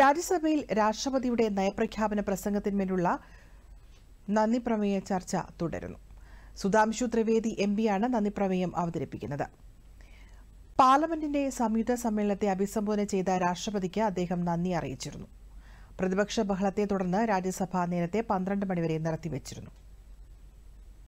രാജ്യസഭയിൽ രാഷ്ട്രപതിയുടെ നയപ്രഖ്യാപന പ്രസംഗത്തിന്മേലുള്ള നന്ദി പ്രമേയ ചർച്ച തുടരുന്നു സുധാംശു ത്രിവേദി എം പിയാണ് നന്ദി പ്രമേയം അവതരിപ്പിക്കുന്നത് പാർലമെന്റിന്റെ സംയുക്ത സമ്മേളനത്തെ അഭിസംബോധന ചെയ്ത രാഷ്ട്രപതിക്ക് അദ്ദേഹം നന്ദി അറിയിച്ചിരുന്നു പ്രതിപക്ഷ ബഹളത്തെ തുടർന്ന് രാജ്യസഭ നേരത്തെ പന്ത്രണ്ട് മണിവരെ നിർത്തിവച്ചിരുന്നു